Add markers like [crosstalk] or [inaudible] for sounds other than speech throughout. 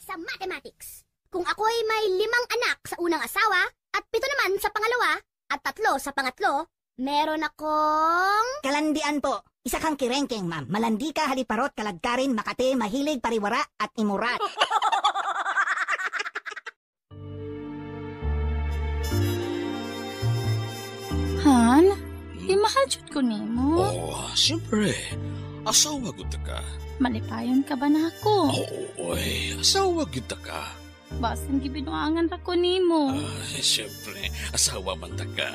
sa mathematics. Kung ako'y may limang anak sa unang asawa, at pito naman sa pangalawa, at tatlo sa pangatlo, meron akong... Kalandian po. Isa kang kirengkeng, ma'am. Malandi ka, haliparot, kalagkarin, makate, mahilig, pariwara, at imurat. Han, imahal jud ko nimo. Oh, syempre. Asawa gud ka. Malipayon ka ba na ako? Oo, oy. Asawa gud ka. Basin gibinuangan ra ko nimo. Ah, syempre, asawa man ta ka.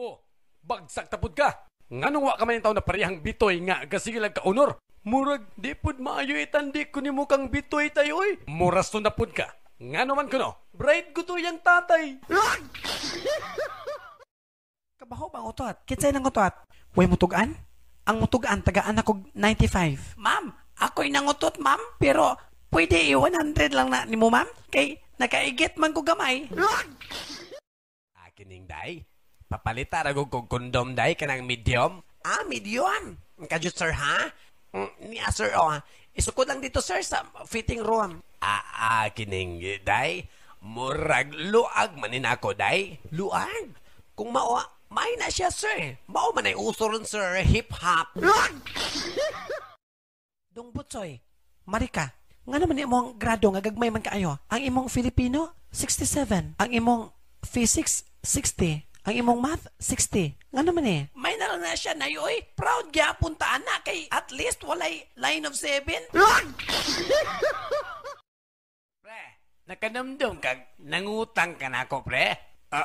Oh, bagsak tapod ka. Nganong wa ka man taw na parehang bitoy nga gasige ka honor. Murag di pud maayo itandi ko nimo kang bitoy tayo oy. Muras to na pud ka. Ngano man no, bright to yang tatay. [laughs] Kabaho bang utot? Kitsay ng utot? Way mutugan? Ang mutugan, tagaan ako 95. Ma'am, ako'y nangutot, ma'am, pero pwede i-100 lang na ni mo, ma'am. Kay nakaigit man ko gamay. Akin ning day. Papalita ra ko kog kondom day kanang medium. Ah, medium. Kadyo sir ha? Mm, yeah, sir, oh. Isukod lang dito sir sa fitting room. Ah, akin ning day. Murag luag manin ako day. Luag. Kung mao may na siya, sir. Mao man ay uso ron, sir. Hip-hop. [laughs] Dong Butsoy, Marika, nga naman ni imong grado nga gagmay man kaayo. Ang imong Filipino, 67. Ang imong physics, 60. Ang imong math, 60. Nga naman eh. May na lang na siya na yoy. Proud gya puntaan na kay at least walay line of seven. [laughs] pre, nakanamdam kag nangutang ka na ako, pre. Ah, uh,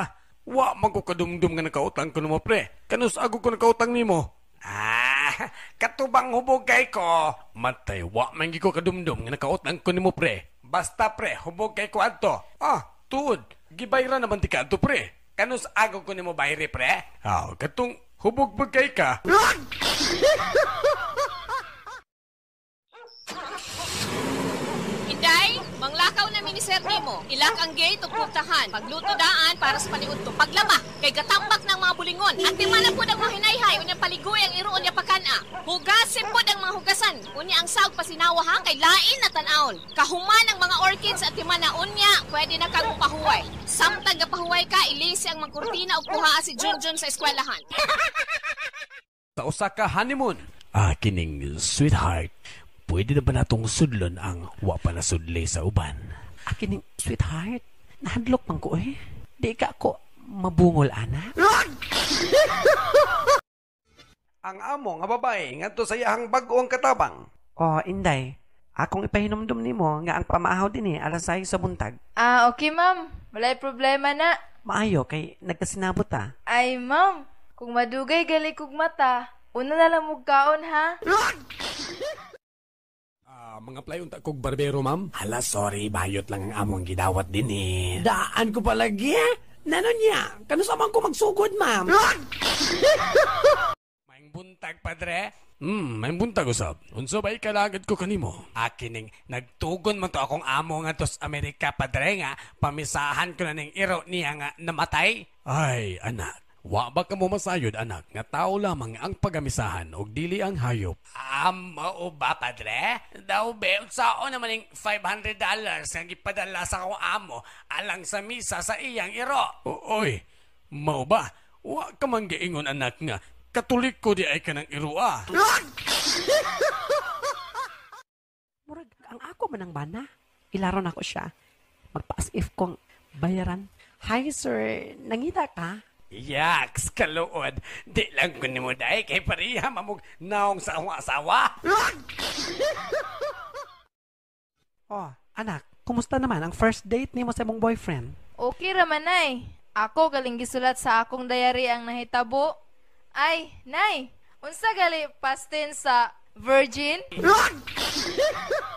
ah? Wa man ko kadumdum nga nakautang ko mo pre. Kanus ago ko nakautang nimo. Ah, katubang hubog kay ko. Matay, wa man ko kadumdum nga nakautang ko nimo pre. Basta pre, hubog kay ko adto. Ah, tuod. Gibayra naman ti kadto pre. Kanus ago ko nimo bayre pre. Ah, katung hubog ba kay ka? Inday? Manglakaw na mi mo. Ilak ang gate ug puntahan. Pagluto daan para sa paniudto. Paglaba kay gatambak ng mga bulingon. At timalan pod ang mga hinayhay unya paligoy ang iroon niya pakana. Hugasin pod ang mga hugasan. Unya ang sag pasinawa ha kay lain na tan-aon. Kahuman ang mga orchids at timana unya pwede na kang pahuway. Samtang gapahuway ka ilisi ang magkurtina ug kuha si Junjun sa eskwelahan. sa usa ka honeymoon. Aking ah, sweetheart Pwede na ba natong sudlon ang wa pa nasudli sa uban? Akining yung sweetheart, nahadlok man ko eh. Di ka ko mabungol, ana. [laughs] ang amo nga babae ngadto sa iyahang bag-o ang katabang. Oh, Inday, akong ipahinomdom mo nga ang pamahaw din eh, alas sayo sa buntag. Ah, okay ma'am. Walay problema na. Maayo kay nagkasinabot ta. Ah. Ay ma'am, kung madugay gali kog mata, una na lang mong ha. [laughs] mga playon ta kog barbero, ma'am. Hala, sorry. Bayot lang ang among gidawat din eh. Daan ko pa palagi. Nanon niya. Kano sa ko magsugod, ma'am? [laughs] Maing buntag, padre. Hmm, may buntag usab. Unso ba ikalagad ko kanimo? Akining nagtugon man to akong amo nga tos sa Amerika, padre nga. Pamisahan ko na ning iro niya nga namatay. Ay, anak. Wa ba ka mo masayod anak nga tao lamang ang pagamisahan og dili ang hayop. Um, oo ba padre? Daw be sao naman ning 500 dollars nga gipadala sa akong amo alang sa misa sa iyang iro. O, oy, mao ba? Wa ka man giingon anak nga katulik ko di ay kanang irua. Ah. [laughs] Murag ang ako man ang bana. Ilaron ako siya. Magpaas if kong bayaran. Hi sir, nangita ka? Yaks, kaluod. Di lang ko mo dahi kay pariha mamug naong sa akong asawa. [laughs] oh, anak, kumusta naman ang first date ni mo sa imong boyfriend? Okay raman, Nay. Ako galing gisulat sa akong diary ang nahitabo. Ay, Nay, unsa gali pastin sa virgin? [laughs]